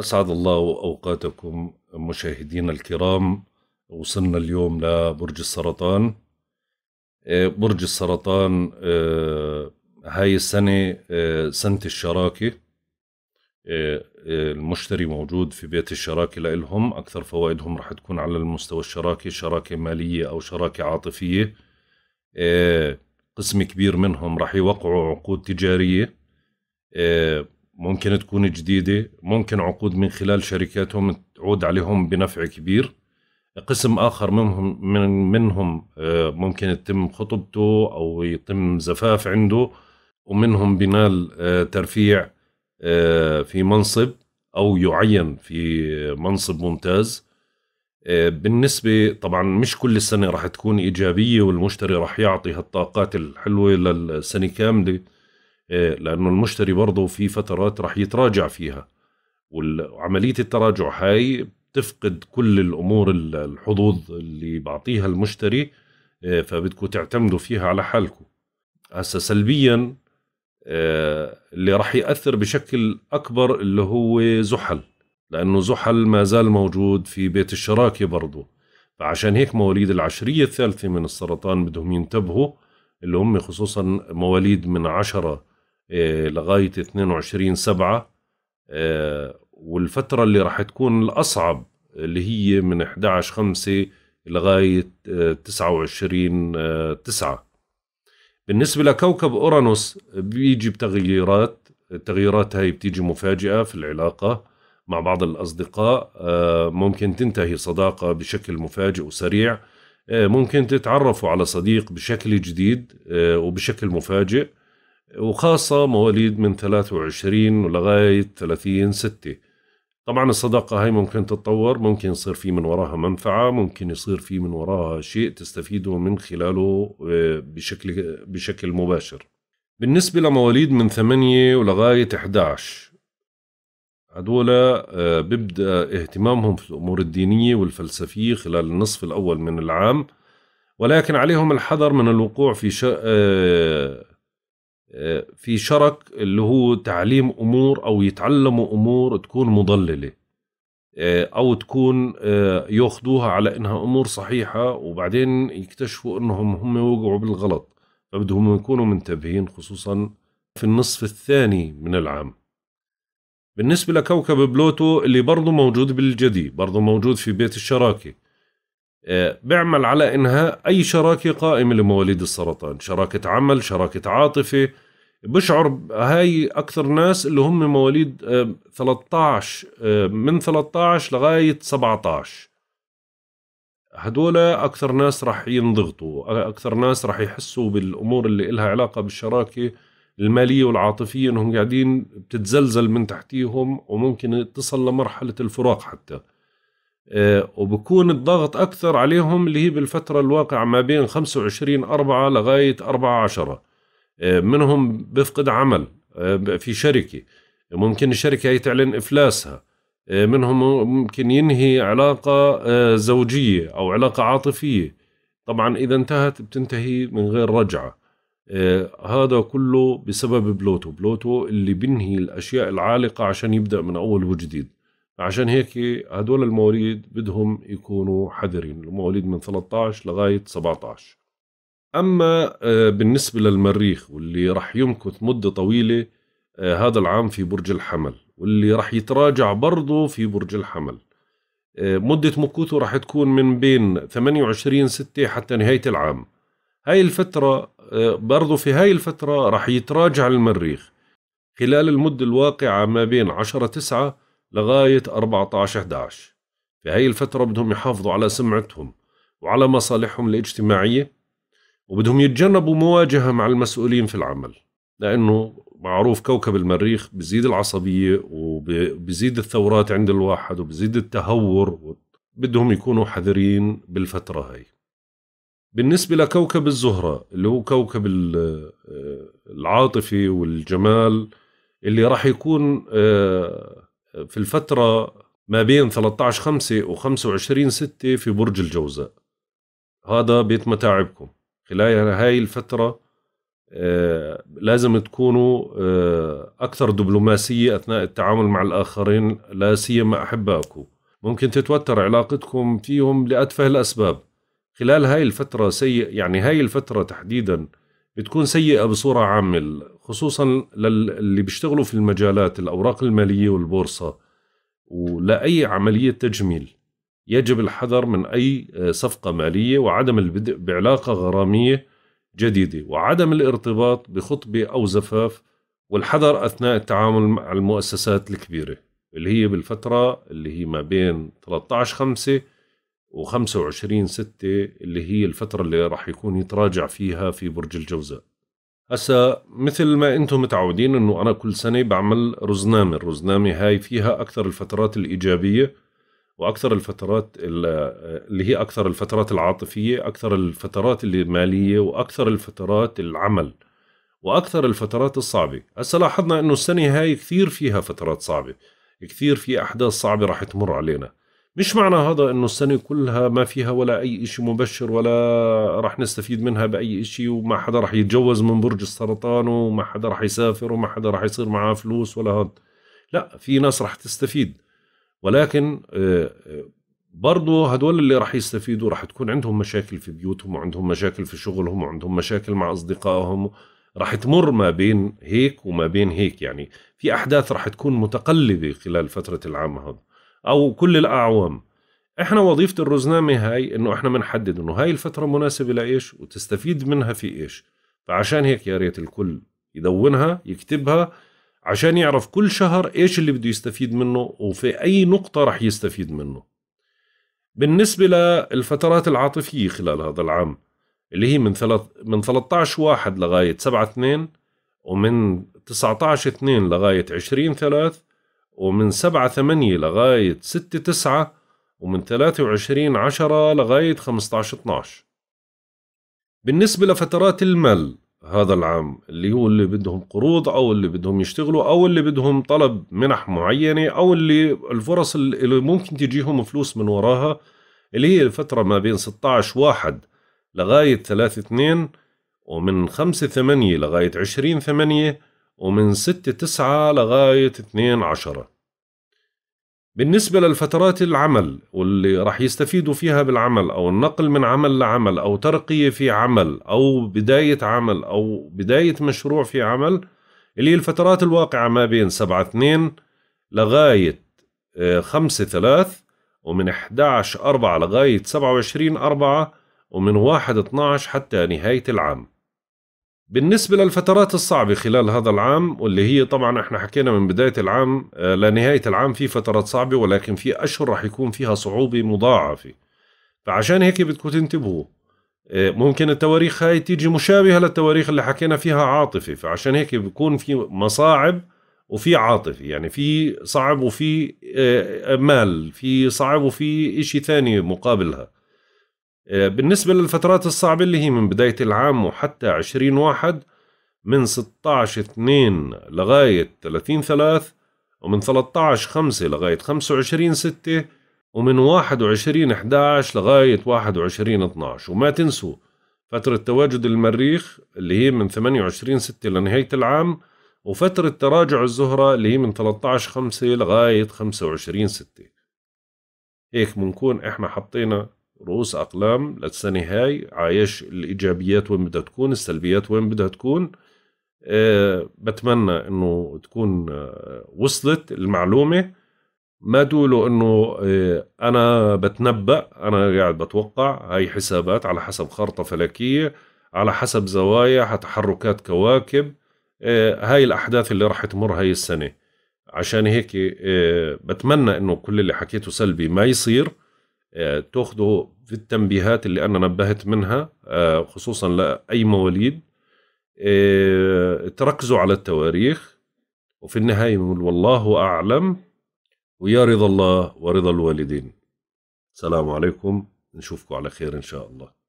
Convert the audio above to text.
أسعد الله أوقاتكم مشاهدينا الكرام وصلنا اليوم لبرج السرطان آه، برج السرطان آه، هاي السنة آه، سنة الشراكة المشتري موجود في بيت الشراكة لإلهم أكثر فوائدهم رح تكون على المستوى الشراكة شراكة مالية أو شراكة عاطفية قسم كبير منهم رح يوقعوا عقود تجارية ممكن تكون جديدة ممكن عقود من خلال شركاتهم تعود عليهم بنفع كبير قسم آخر منهم, من منهم آه، ممكن يتم خطبته أو يتم زفاف عنده ومنهم بنال آه، ترفيع آه، في منصب أو يعين في منصب ممتاز بالنسبة طبعا مش كل السنة راح تكون إيجابية والمشتري راح يعطي هالطاقات الحلوة للسنة كاملة إيه، لانه المشتري برضه في فترات راح يتراجع فيها وعمليه التراجع هاي بتفقد كل الامور الحظوظ اللي بعطيها المشتري إيه، فبدكم تعتمدوا فيها على حالكم هسا سلبيا إيه، اللي راح ياثر بشكل اكبر اللي هو زحل لانه زحل ما زال موجود في بيت الشراكه برضه فعشان هيك مواليد العشريه الثالثه من السرطان بدهم ينتبهوا اللي هم خصوصا مواليد من عشرة آه، لغاية 22 سبعة آه، والفترة اللي راح تكون الأصعب اللي هي من 11 خمسة لغاية 29 آه، تسعة بالنسبة لكوكب أورانوس بيجي بتغييرات التغييرات هاي بتيجي مفاجئة في العلاقة مع بعض الأصدقاء ممكن تنتهي صداقة بشكل مفاجئ وسريع ممكن تتعرفوا على صديق بشكل جديد وبشكل مفاجئ وخاصة مواليد من 23 لغاية 30 ستة طبعا الصداقة هاي ممكن تتطور ممكن يصير في من وراها منفعة ممكن يصير في من وراها شيء تستفيده من خلاله آه، بشكل, بشكل مباشر بالنسبة لمواليد من 8 ولغاية 11 هدول آه، بيبدأ اهتمامهم في الأمور الدينية والفلسفية خلال النصف الأول من العام ولكن عليهم الحذر من الوقوع في في شرك اللي هو تعليم امور او يتعلموا امور تكون مضلله آه، او تكون آه، ياخذوها على انها امور صحيحه وبعدين يكتشفوا انهم هم وقعوا بالغلط فبدهم يكونوا منتبهين خصوصا في النصف الثاني من العام بالنسبة لكوكب بلوتو اللي برضو موجود بالجدي برضو موجود في بيت الشراكة بيعمل على إنهاء أي شراكة قائمة لمواليد السرطان شراكة عمل شراكة عاطفة بشعر هاي أكثر ناس اللي هم مواليد 13 آه، آه، من 13 لغاية 17 هدول أكثر ناس رح ينضغطوا أكثر ناس رح يحسوا بالأمور اللي إلها علاقة بالشراكة المالية والعاطفية إنهم قاعدين بتتزلزل من تحتيهم وممكن تصل لمرحلة الفراق حتى آه، وبكون الضغط أكثر عليهم اللي هي بالفترة الواقعة ما بين 25 أربعة لغاية أربعة عشرة آه، منهم بفقد عمل آه، في شركة ممكن الشركة هي تعلن إفلاسها منهم ممكن ينهي علاقة زوجية أو علاقة عاطفية طبعا إذا انتهت بتنتهي من غير رجعة هذا كله بسبب بلوتو بلوتو اللي بنهي الأشياء العالقة عشان يبدأ من أول وجديد عشان هيك هدول المواليد بدهم يكونوا حذرين المواليد من 13 لغاية 17 أما آه، بالنسبة للمريخ واللي رح يمكث مدة طويلة آه، هذا العام في برج الحمل واللي رح يتراجع برضه في برج الحمل آه، مدة مكوثه رح تكون من بين 28 6 حتى نهاية العام هاي الفترة برضه في هاي الفترة رح يتراجع المريخ خلال المدة الواقعة ما بين 10 تسعة لغاية 14/11 في هاي الفترة بدهم يحافظوا على سمعتهم وعلى مصالحهم الاجتماعية وبدهم يتجنبوا مواجهة مع المسؤولين في العمل لأنه معروف كوكب المريخ بزيد العصبية وبزيد الثورات عند الواحد وبزيد التهور بدهم يكونوا حذرين بالفترة هاي بالنسبة لكوكب الزهرة اللي هو كوكب آه، العاطفة والجمال اللي راح يكون آه في الفترة ما بين 13 5 و 25 6 في برج الجوزاء هذا بيت متاعبكم خلال هاي الفترة آه، لازم تكونوا آه، أكثر دبلوماسية أثناء التعامل مع الآخرين لا سيما أحبائكم ممكن تتوتر علاقتكم فيهم لأتفه الأسباب خلال هاي الفترة سيء يعني هاي الفترة تحديدا بتكون سيئة بصورة عامة خصوصا للي بيشتغلوا في المجالات الأوراق المالية والبورصة ولأي عملية تجميل يجب الحذر من أي آه، صفقة مالية وعدم البدء بعلاقة غرامية جديدة وعدم الارتباط بخطبة أو زفاف والحذر أثناء التعامل مع المؤسسات الكبيرة اللي هي بالفترة اللي هي ما بين 13 5 و25 6 اللي هي الفترة اللي راح يكون يتراجع فيها في برج الجوزاء هسا مثل ما انتم متعودين انه انا كل سنة بعمل رزنامة الرزنامة هاي فيها اكثر الفترات الايجابية واكثر الفترات اللي هي اكثر الفترات العاطفية اكثر الفترات المالية واكثر الفترات العمل واكثر الفترات الصعبة هسا لاحظنا انه السنة هاي كثير فيها فترات صعبة كثير في احداث صعبة راح تمر علينا مش معنى هذا انه السنه كلها ما فيها ولا اي شيء مبشر ولا راح نستفيد منها باي شيء وما حدا راح يتجوز من برج السرطان وما حدا راح يسافر وما حدا راح يصير معاه فلوس ولا هذا لا في ناس راح تستفيد ولكن آه، آه، برضه هدول اللي راح يستفيدوا راح تكون عندهم مشاكل في بيوتهم وعندهم مشاكل في شغلهم وعندهم مشاكل مع اصدقائهم راح تمر ما بين هيك وما بين هيك يعني في احداث راح تكون متقلبه خلال فتره العام هذا او كل الاعوام احنا وظيفه الرزنامه هاي انه احنا بنحدد انه هاي الفتره مناسبه لايش وتستفيد منها في ايش فعشان هيك يا ريت الكل يدونها يكتبها عشان يعرف كل شهر ايش اللي بده يستفيد منه وفي اي نقطه رح يستفيد منه بالنسبه للفترات العاطفيه خلال هذا العام اللي هي من ثلاث من 13 واحد لغايه 7 2 ومن 19 2 لغايه 20 3 ومن سبعة ثمانية لغاية ستة تسعة ومن ثلاثة وعشرين عشرة لغاية 15 اتناش بالنسبة لفترات المل هذا العام اللي هو اللي بدهم قروض أو اللي بدهم يشتغلوا أو اللي بدهم طلب منح معينة أو اللي الفرص اللي ممكن تجيهم فلوس من وراها اللي هي الفترة ما بين 16 واحد لغاية 3 2 ومن 5 8 لغاية 20 8 ومن ستة تسعة لغاية اتنين عشرة بالنسبة للفترات العمل واللي راح يستفيدوا فيها بالعمل أو النقل من عمل لعمل أو ترقية في عمل أو بداية عمل أو بداية مشروع في عمل اللي هي الفترات الواقعة ما بين سبعة اثنين لغاية آه، خمسة ثلاث ومن 11 أربعة لغاية 27 أربعة ومن 1 12 حتى نهاية العام بالنسبة للفترات الصعبة خلال هذا العام واللي هي طبعا احنا حكينا من بداية العام آه، لنهاية العام في فترات صعبة ولكن في أشهر رح يكون فيها صعوبة مضاعفة فعشان هيك بدكم تنتبهوا آه، ممكن التواريخ هاي تيجي مشابهة للتواريخ اللي حكينا فيها عاطفة فعشان هيك بيكون في مصاعب وفي عاطفة يعني في صعب وفي آه، مال في صعب وفي إشي ثاني مقابلها آه، بالنسبة للفترات الصعبة اللي هي من بداية العام وحتى عشرين واحد من 16 2 لغاية 30 3 ومن 13 5 لغاية 25 6 ومن 21 11 لغاية 21 12 وما تنسوا فترة تواجد المريخ اللي هي من 28 6 لنهاية العام وفترة تراجع الزهرة اللي هي من 13 5 لغاية 25 6 هيك بنكون احنا حطينا رؤوس أقلام للسنة هاي عايش الإيجابيات وين بدها تكون السلبيات وين بدها تكون أه بتمنى أنه تكون أه وصلت المعلومة ما تقولوا أنه أه أنا بتنبأ أنا قاعد بتوقع هاي حسابات على حسب خارطة فلكية على حسب زوايا تحركات كواكب آه، هاي الأحداث اللي راح تمر هاي السنة عشان هيك آه، بتمنى أنه كل اللي حكيته سلبي ما يصير آه، تاخذه في التنبيهات اللي انا نبهت منها آه، خصوصا لاي مواليد آه، تركزوا على التواريخ وفي النهايه يقول والله اعلم ويا رضا الله ورضا الوالدين السلام عليكم نشوفكم على خير ان شاء الله